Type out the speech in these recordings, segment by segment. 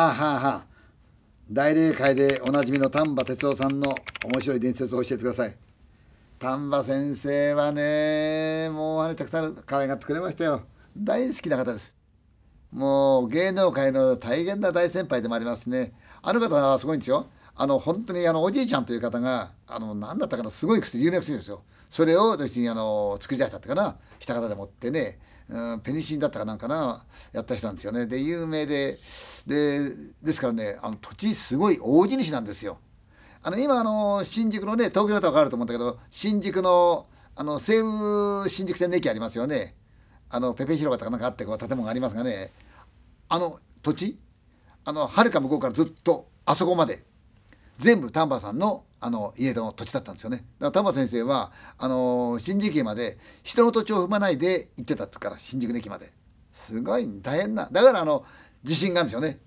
あはあはあ大霊界でおなじみの丹波哲夫さんの面白い伝説を教えてください丹波先生はねもうあれたくさん可愛がってくれましたよ大好きな方ですもう芸能界の大変な大先輩でもありますねあの方はすごいんですよあの本当にあのおじいちゃんという方があの何だったかなすごい薬有名薬ですよそれを別にあの作り出したってかなした方でもってね、うん、ペニシンだったかなんかなやった人なんですよねで有名ででですからねあの土地すごい大地主なんですよ。あの今あの新宿のね東京だと分かると思うんだけど新宿のあの西武新宿線の駅ありますよねあのペペ広場とかなんかあってこう建物がありますがねあの土地あのはるか向こうからずっとあそこまで全部丹波さんのあの家の土地だったんですよねだから丹波先生はあの新宿駅まで人の土地を踏まないで行ってたから新宿駅まですごい大変なだからあの自信があるんですよね、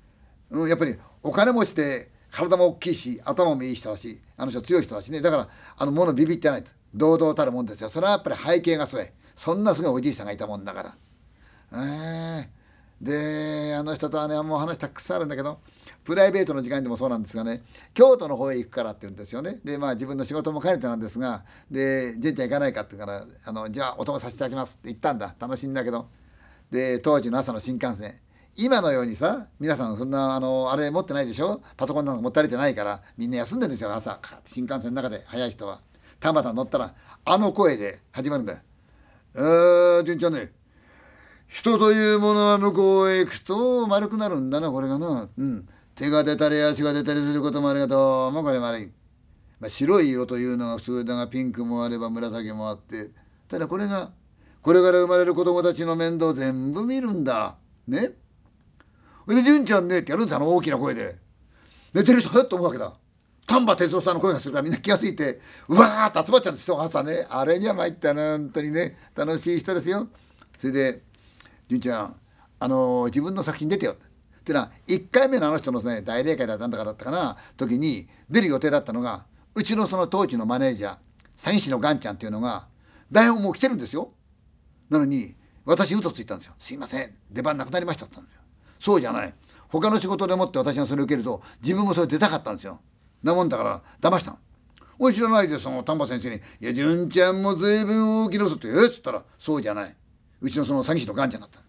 うん、やっぱりお金持ちで体も大きいし頭もいい人だしあの人強い人だしねだからあの物ビビってないと堂々たるもんですよそれはやっぱり背景がすごいそんなすごいおじいさんがいたもんだからええーであの人とはねもう話たくさんあるんだけどプライベートの時間でもそうなんですがね京都の方へ行くからって言うんですよねでまあ自分の仕事も兼ねてなんですがで「純ちゃん行かないか」って言うからあの「じゃあお供させていただきます」って言ったんだ楽しいんだけどで当時の朝の新幹線今のようにさ皆さんそんなあのあれ持ってないでしょパソコンなんか持たれてないからみんな休んでるんですよ朝新幹線の中で早い人は。田畑乗ったらあの声で始まるんだよ。えー、純ちゃんね人というものは向こうへ行くと丸くなるんだなこれがな、うん、手が出たり足が出たりすることもあるがどうもこれ丸い、まあ、白い色というのが普通だがピンクもあれば紫もあってただこれがこれから生まれる子供たちの面倒全部見るんだねそれで純ちゃんねってやるんだの大きな声で寝てる人はっと思うわけだ丹波哲夫さんの声がするからみんな気が付いてうわーっと集まっちゃうんですよ朝ねあれには参ったな本当にね楽しい人ですよそれで純ちゃんあの自分の作品出てよ」っていうのは1回目のあの人の、ね、大霊会だったんだかだったかな時に出る予定だったのがうちのその当時のマネージャー詐欺師のガンちゃんっていうのが台本もう来てるんですよ。なのに私嘘ついたんですよ。すいません出番なくなりましたって言ったんですよ。そうじゃない。他の仕事でもって私がそれを受けると自分もそれ出たかったんですよ。なもんだから騙したの。おい知らないでその丹波先生に「いや純ちゃんも随分大きな嘘ってえっつったら「そうじゃない。うちのその詐欺師のガンちゃんだった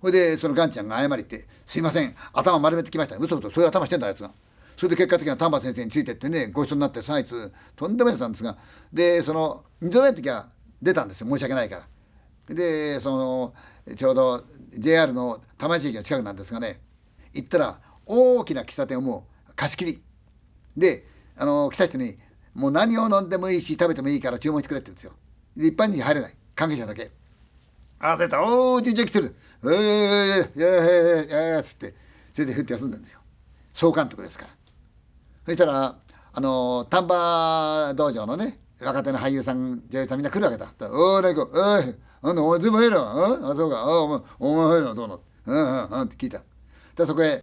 それでそのガンちゃんが謝りって「すいません頭丸めてきましたうそとそういう頭してんだあいつが」それで結果的には丹波先生についてってねご一緒になって3月。とんでもないったんですがでその度目の時は出たんですよ申し訳ないから。でそのちょうど JR の多摩地駅の近くなんですがね行ったら大きな喫茶店をもう貸し切りであの来た人に「もう何を飲んでもいいし食べてもいいから注文してくれ」って言うんですよ。で一般人入れない関係者だけ。あ、出た。おー、じいちゃん来てる。えー、えー、えー、えー、つって、先生ふって休んだんですよ。総監督ですから。そしたら、あの、丹波道場のね、若手の俳優さん、女優さんみんな来るわけだ。おー、なにこ、おい、なんだ、お前全部入るわ。あ、そうか。あ、お前、お前入るわ。どうの。うんうんうんって聞いた。で、そこへ、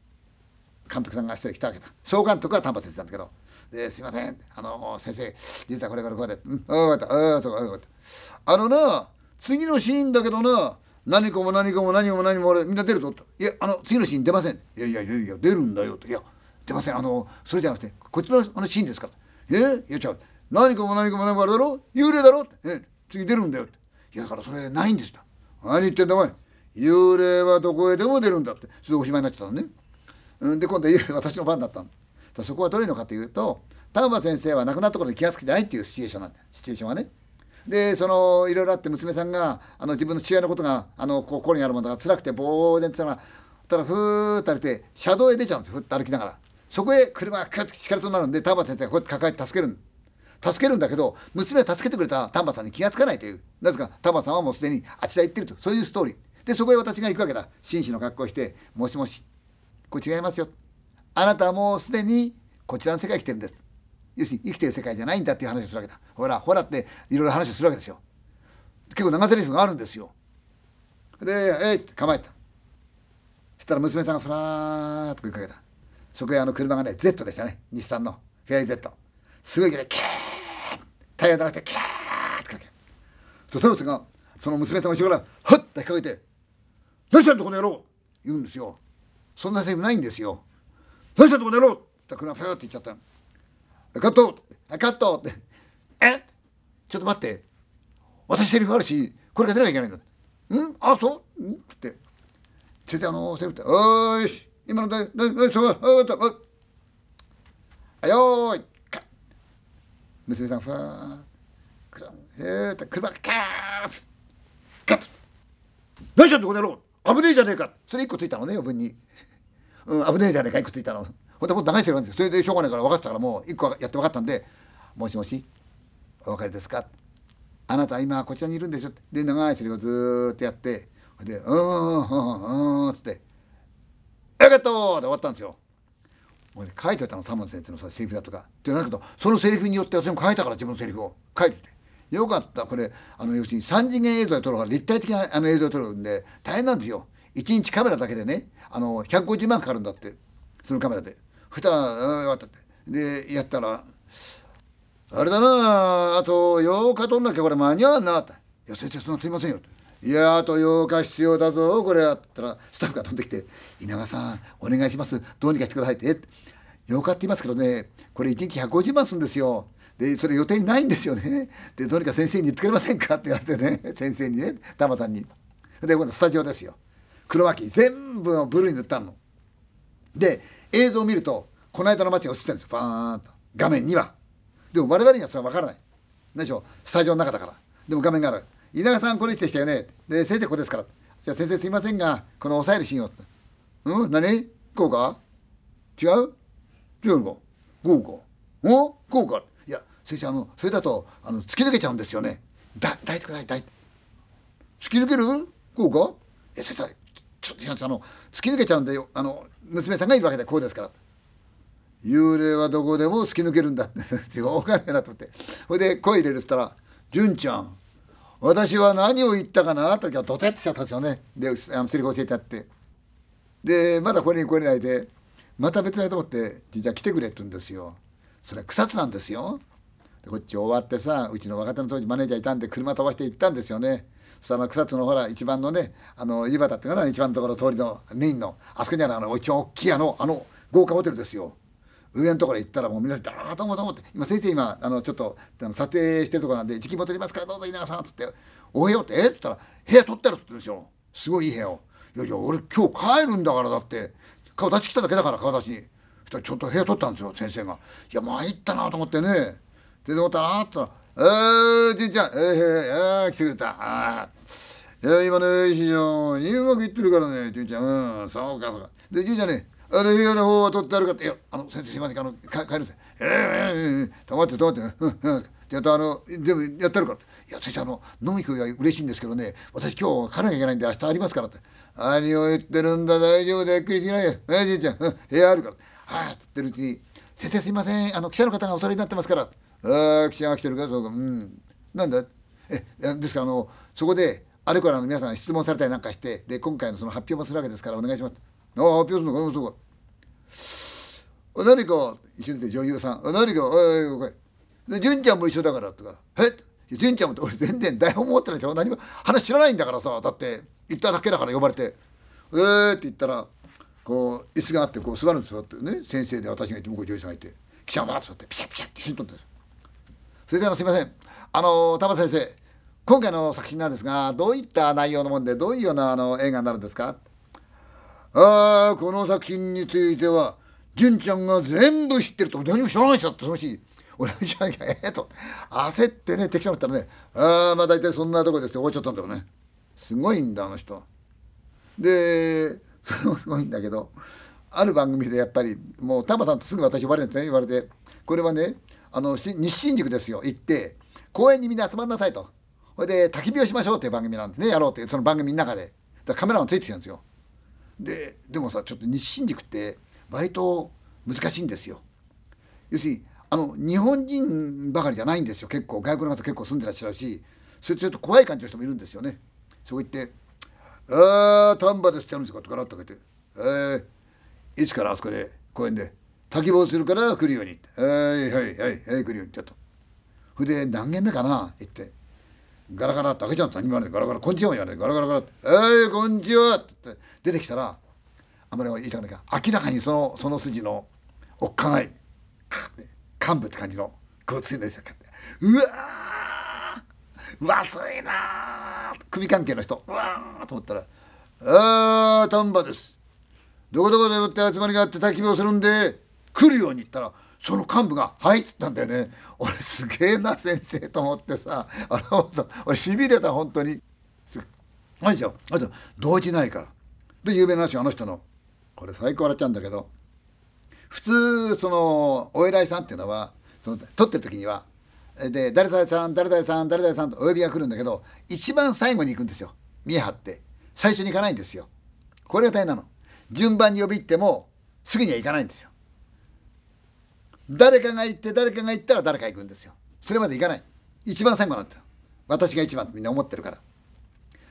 監督さんが一人来たわけだ。総監督は丹波先生なんだけど、ですいません。あの、先生、実はこれこれこれで、うん、ああ、分かった、ああ、分かった。あのな、次のシーンだけどな何かも何かも何も何もあれみんな出るといやあの次のシーン出ませんいやいやいやいや出るんだよといや出ませんあのそれじゃなくてこっちのあのシーンですからえいや違う何かも何かも何もあれだろ幽霊だろえ次出るんだよいやだからそれないんですよ何言ってんだお前幽霊はどこへでも出るんだってそれでおしまいになっちゃったのね、うん、で今度は私の番だったのそこはどういうのかというと丹波先生は亡くなったことに気が付きてないっていうシチュエーションなんだシチュエーションはねでそのいろいろあって娘さんがあの自分の父親のことがあの心にあるものが辛くてぼうでってたらたらふーっと歩いて車道へ出ちゃうんですよふっと歩きながらそこへ車がかって力そうになるんで丹波先生がこうやって抱えて助ける助けるんだけど娘が助けてくれた丹波さんに気が付かないというなぜか丹波さんはもうすでにあちら行ってるとそういうストーリーでそこへ私が行くわけだ紳士の格好をして「もしもしこれ違いますよあなたはもうすでにこちらの世界来てるんです要するに生きてる世界じゃないんだっていう話をするわけだほらほらっていろいろ話をするわけですよ結構長ゼリフがあるんですよで「えい!」って構えたそしたら娘さんがふらーっと追いかけたそこへあの車がね Z でしたね日産のフェアリー Z すごい勢いでキャータイヤだらけてキャーッてかけそしたらがその娘さんが後ろからハッて引っ掛けて「何したんのこの野郎!」言うんですよそんなセリフないんですよ「何したんのこの野郎!」って車フェアって行っちゃったの。カットカットって、えちょっと待って。私セリフあるし、これが出なきゃいけないんだ。んあ、そうんって。ついてあの、セリフって、おーし、今のだ、だ、だ、そう、あ、だ、あ、よーい、か。娘さん、ふわー。えっと、車、カース。カット。何しちゃってこの野郎危ねえじゃねえか。それ一個ついたのね、余分に。うん、危ねえじゃねえか、一個ついたの。ほんでもっと長いリフなんですそれでしょうがないから分かったからもう一個やって分かったんで「もしもしお別れですか?」あなた今こちらにいるんでしょ」で長いセリフをずっとやってほんで「うんうんうんうん」っつって「よかった!」で終わったんですよ。俺書いてたの田本先生のさセリフだとかってなるけどそのセリフによって私も書いたから自分のセリフを書いてて。よかったこれあの要するに3次元映像で撮るから立体的なあの映像で撮るんで大変なんですよ1日カメラだけでねあの150万かかるんだってそのカメラで蓋渡ってでやったら「あれだなあと8日取んなきゃこれ間に合わんな」って「いや先生そんなすいませんよ」いやあと8日必要だぞこれやったらスタッフが飛んできて「稲川さんお願いしますどうにかしてください」って「8日って言いますけどねこれ1日150万するんですよ」でそれ予定にないんですよねでどうにか先生に言ってくれませんかって言われてね先生にねたまさんにで今度スタジオですよ黒脇全部をブルーに塗ったので映像を見るとこの間の街が映ってるんですファーンと画面にはでも我々にはそれは分からない何でしょうスタジオの中だからでも画面がある稲川さんこれでしたよねで先生ここですからじゃあ先生すいませんがこの押さえるシーンをうん何こうか違う違うのかこうかおこうかいや先生あのそれだとあの突き抜けちゃうんですよねだ大とかない大突き抜けるこうかえ先生ちょっとあの突き抜けちゃうんであの娘さんがいるわけでこうですから幽霊はどこでも突き抜けるんだってって おいなと思ってそれで声入れるっったら「純ちゃん私は何を言ったかな?」ってドテッてしちゃったんですよねであのセリフ教えてやってでまだこれに来れないでまた別なと思って「じいちゃん来てくれ」って言うんですよそれ草津なんですよでこっち終わってさうちの若手の当時マネージャーいたんで車飛ばして行ったんですよねその草津のほら一番のねあの湯畑っていうかな一番のところ通りのメインのあそこにあるあの一番大きいあのあの豪華ホテルですよ。上のところ行ったらもうんなん「ああどうもどうも」って今先生今あのちょっとあの撮影してるとこなんで「時期もりますからどうぞ稲川さん」っつって「お部よ」ってえっ?」っったら「部屋取ってる」って言うんですよすごいいい部屋を「いやいや俺今日帰るんだからだって顔出し来ただけだから顔出しに」ちょっと部屋取ったんですよ先生が「いや参ったな」と思ってね出てこたなって言ったらああ、じいちゃん、えー、ああ、来てくれた。あいや、今ね、非常にうまくいってるからね、じいちゃん。うん、そうか、そうか。で、じいちゃんね、あの、部屋の方は取ってあるかって。いや、あの、先生、すいません、あの、か帰るって。えー、えー、たまって、止まって。うん、うん。やっと、あの、全部やってるからいや、先生、あの、飲み食いは嬉しいんですけどね、私今日、帰らなきゃいけないんで、明日ありますからって。何を言ってるんだ、大丈夫だ、ゆっくりしないよ。えー、じいちゃん、うん、部屋あるから。はい、って言ってるうちに、先生、すいません、あの、記者の方がお座りになってますから。ああ岸山来てるかそうかうんなんだえですからあのそこであれからの皆さん質問されたりなんかしてで今回のその発表もするわけですからお願いしますああ発表するのかそうか何か一緒に女優さん何かおいおいおいで純ちゃんも一緒だからとかえ純ちゃんも」俺全然台本持ってないでしょ何も話知らないんだからさだって行っただけだから呼ばれて「えー」って言ったらこう椅子があってこう座るんですよってね先生で私がいて向こう女優さんがいて記者がバーッと座ってピシャピシャって死んどんですそれではすいませんあの田先生今回の作品なんですがどういった内容のもんでどういうようなあの映画になるんですかああこの作品については純ちゃんが全部知ってると何も知らない人ってのし俺も知らなきゃええー、と焦ってね適当に言ったらねああまあ大体そんなとこですって終わちゃったんだよねすごいんだあの人でそれもすごいんだけどある番組でやっぱりもうタマさんとすぐ私呼ばれるんですね言われてこれはねあの西新宿ですよ行って公園にみんな集まんなさいとそれで焚き火をしましょうという番組なんですねやろうというその番組の中でだカメラがついてきたるんですよででもさちょっと西新宿って割と難しいんですよ要するにあの日本人ばかりじゃないんですよ結構外国の方結構住んでらっしゃるしそれちょっと怖い感じの人もいるんですよねそこ行って「ああ丹波です」ってやるんですかとかなっとあて「えー、いつからあそこで公園で多希望するから来るように。はいはいはいはい来るように。ちょっと。そで何軒目かな言って。ガラガラって開けちゃうと何も言わないガラガラ「こんにちは」言わないガラガラガラって「はい、こんにちは」ってって出てきたらあんまり言いたくないから明らかにそのその筋のおっかない幹部って感じのごついのですようわーわついなー首関係の人うわーと思ったら「ああ丹波ですどこどこでもって集まりがあって焚き火をするんで来るように言ったらその幹部が「はい」って言ったんだよね俺すげえな先生と思ってさあの俺しびれた本当に何でしょあと動じないからで有名な話あの人のこれ最高笑っちゃうんだけど普通そのお偉いさんっていうのはその撮ってる時にはで誰々さん誰々さん誰々さんとお呼びが来るんだけど一番最後に行くんですよ見え張って最初に行かないんですよこれが大変なの順番に呼び行ってもすぐには行かないんですよ誰かが行って誰かが行ったら誰か行くんですよそれまで行かない一番最後なんですよ私が一番ってみんな思ってるから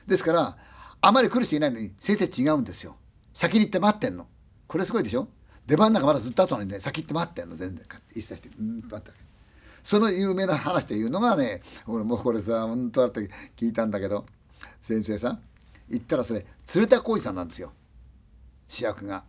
ですからあまり来る人いないのに先生違うんですよ先に行って待ってんのこれすごいでしょ出番なんかまだずっと後なのにね先行って待ってんの全然一切してうん待ってその有名な話というのがね俺もうこれさ本当だって聞いたんだけど先生さん行ったらそれ鶴田浩二さんなんですよ主役が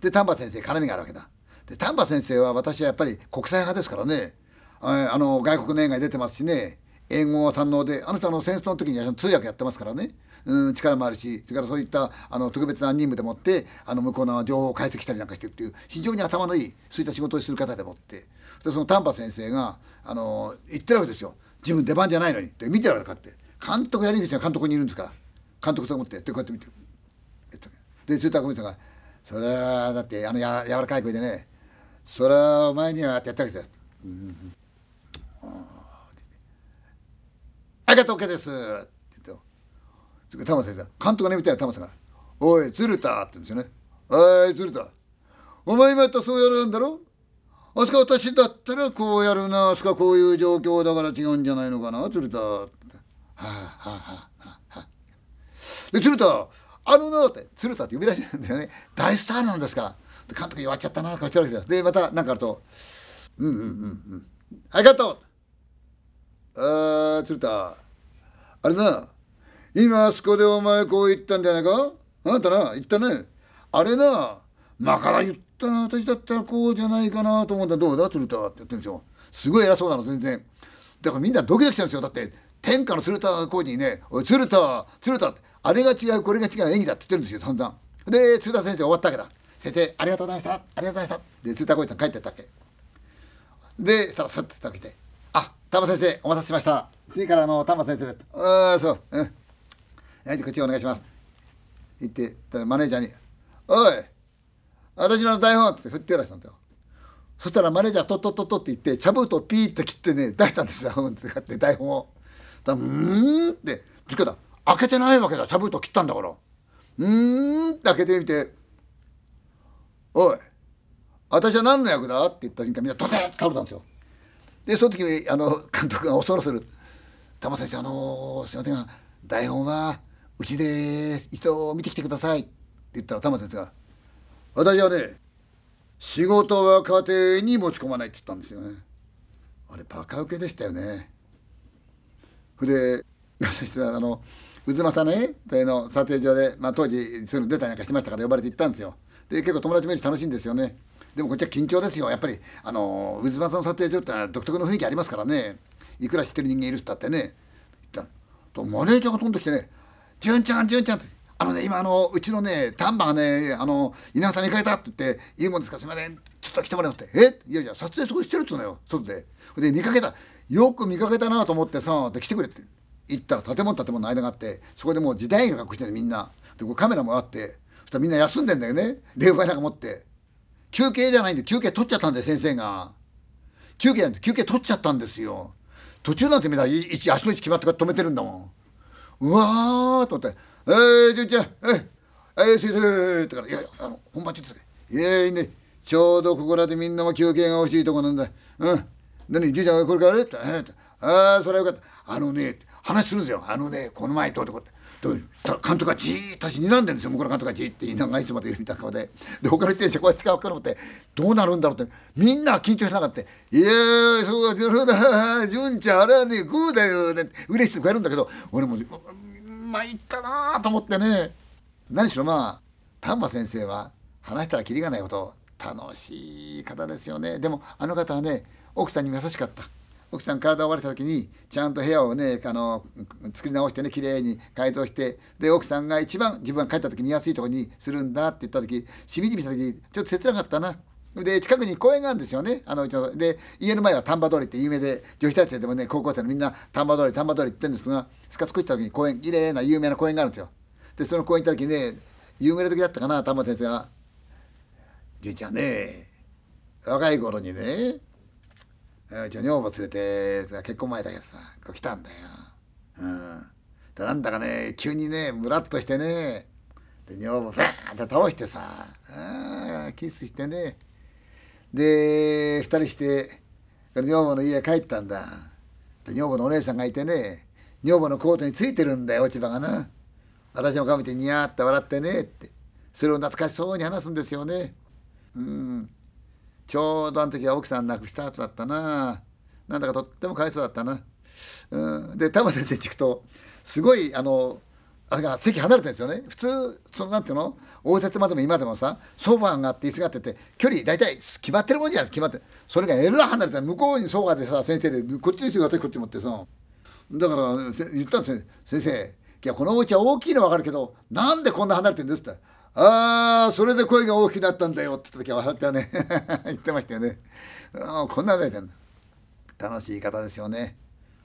で丹波先生絡みがあるわけだで丹波先生は私はやっぱり国際派ですからねあの外国の映画に出てますしね英語は堪能であの人の戦争の時に通訳やってますからね、うん、力もあるしそれからそういったあの特別な任務でもってあの向こうの情報を解析したりなんかしてるっていう非常に頭のいいそういった仕事をする方でもってでその丹波先生があの言ってるわけですよ自分出番じゃないのにって見てるわけかって監督やり口が監督にいるんですから監督と思ってってこうやって見てで鶴田小さんが「それはだってあのや柔らかい声でねそれはお前には手ったりだ。うん、ありがとう OK ですって言って、玉田が、監督がね、みたいな玉田が、おい、鶴田って言うんですよね。おい、鶴田。お前やったらそうやるんだろあそこ私だったらこうやるな、あそこはこういう状況だから違うんじゃないのかな、鶴田。はあ、はあ、はあ、はあ。で、鶴田、あのなって、鶴田って呼び出しなんだよね。大スターなんですから。監督弱っちゃったなとかしてるわけですよ。でまた何かあると「うんうんうんうんはい、カットああ鶴田あれな今あそこでお前こう言ったんじゃないかあなたな言ったねあれなまから言ったな私だったらこうじゃないかなと思っただどうだ鶴田って言ってるんですよすごい偉そうなの全然だからみんなドキドキしてるんですよだって天下の鶴田の声にね「おい鶴田鶴田」ってあれが違うこれが違う演技だって言ってるんですよ散々で鶴田先生終わったわけだ先生ありがとうございましたありがとうございました」で鶴田浩一さん帰ってったわけでそしたらスッと来て「あ玉先生お待たせしました次からあの玉先生です」ああそううんはいこっちお願いします」言ってたらマネージャーに「おい私の台本」って振って出したんですよそしたらマネージャーとっとっとっとって言って茶封筒ピーって切ってね出したんですよって 台本を。たうんってつけた開けてないわけだ茶封筒切ったんだから。うんって開けてみておい、私は何の役だって言った瞬間みんなドテッと倒れたんですよ。で、その時あの監督が恐ろ恐る、玉先生、あのー、すいませんが、台本はうちで一度見てきてくださいって言ったら玉先生が、私はね、仕事は家庭に持ち込まないって言ったんですよね。あれ、バカウケでしたよね。それで、私はあの、渦政ね、というの撮影所で、まあ当時、そういうの出たりなんかしてましたから呼ばれて行ったんですよ。で結構友達もいるし楽しいんですよねでもこっちは緊張ですよやっぱりあの渦政の撮影所ってのは独特の雰囲気ありますからねいくら知ってる人間いるっつったってねとマネージャーが飛んできてね「純ちゃん純ちゃん」って「あのね今あのうちのね丹波がねあの稲葉さん見かけた」って言って「いいもんですかすいませんちょっと来てもらえます」って「えいやいや撮影すごいしてるっつうのよ外で」で見かけたよく見かけたなと思ってさで来てくれって行ったら建物建物の間があってそこでもう時代が隠してるみんなでこうカメラもあってたみんな休んでんだよね冷媒なんか持って休憩じゃないんで休憩取っちゃったんだよ先生が休憩なんで休憩取っちゃったんですよ途中なんてみんな足の位置決まってから止めてるんだもんうわーと思って「えー、じゅんちゃんえー、えー、先生」ってから「いやいやあの本番中ですねいえいいねちょうどここらでみんなも休憩が欲しいとこなんだうん何じゅんちゃんこれからね」って「ああそれはよかったあのね話するんですよあのねこの前どうとこって監督がじーっとし睨んでるんですよ向こうの監督がじーって言いながいつまでいるみたいな顔でで他の選手こうやってうかと思ってどうなるんだろうってみんな緊張しなかった「いやーそうだそうだ 純ちゃんあれはねグーだよ」ね嬉しく言えるんだけど俺もまいったなと思ってね何しろまあ丹波先生は話したらきりがないこと楽しい方ですよねでもあの方はね奥さんに優しかった。奥さん体を割れた時にちゃんと部屋をねあの作り直してね綺麗に改造してで奥さんが一番自分が帰った時見やすいとこにするんだって言った時しみじみした時ちょっと切なかったな。で近くに公園があるんですよねあのちで家の前は丹波通りって有名で女子大生でもね高校生のみんな丹波通り丹波通りって言ってるんですがスカ作った時に公園綺麗な有名な公園があるんですよでその公園行った時ね夕暮れ時だったかな丹波先生が「じいちゃんね若い頃にねう女房連れて結婚前だけどさこう来たんだよ。うん、だなんだかね急にねムラっとしてねで女房バーンって倒してさあキスしてねで2人して女房の家帰ったんだで女房のお姉さんがいてね女房のコートについてるんだよ落ち葉がな私もかみてニヤーって笑ってねってそれを懐かしそうに話すんですよねうんちょうどあの時は奥さん亡くした後だったななんだかとってもかわいそうだったな、うん、で玉先生行くとすごいあのあれが席離れてるんですよね普通そのなんていうの大接までも今でもさソファーがあって椅子があってて距離大体決まってるもんじゃない決まってそれがえら離れて向こうにソファーでさ先生でこっちにして私こっち持ってさだから言ったんです先生いやこのお家は大きいのは分かるけどなんでこんな離れてるんですってああ、それで声が大きくなったんだよって言った時は笑っちゃうね。言ってましたよね。あこんなぐらいだ楽しい方ですよね。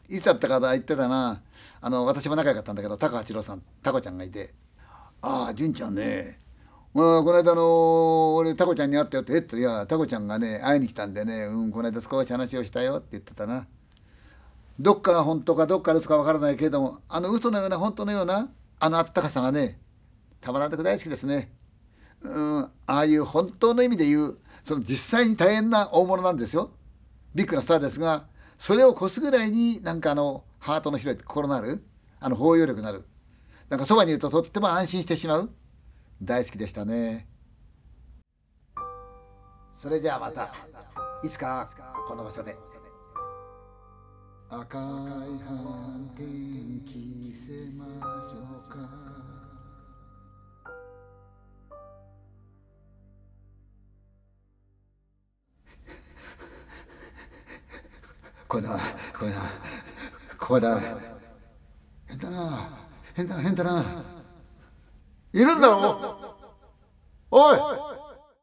いつだったか言ってたな。あの、私も仲良かったんだけど、高八郎さん、タコちゃんがいて。ああ、純ちゃんね。まあ、この間の俺タコちゃんに会ったよって「えっといやタコちゃんがね会いに来たんでね、うん、この間少し話をしたよ」って言ってたなどっかが本当かどっかですか分からないけれどもあの嘘のような本当のようなあのあったかさがねたまらなく大好きですね。うん、ああいう本当の意味で言う、その実際に大変な大物なんですよ。ビッグなスターですが、それを越すぐらいになんかあの、ハートの広い心のある、あの包容力のある、なんかそばにいるととっても安心してしまう。大好きでしたね。それじゃあまた、いつかこの場所で。赤い斑点着せましょうかこれだこれだこれだ変だな変だな変だないるんだろおい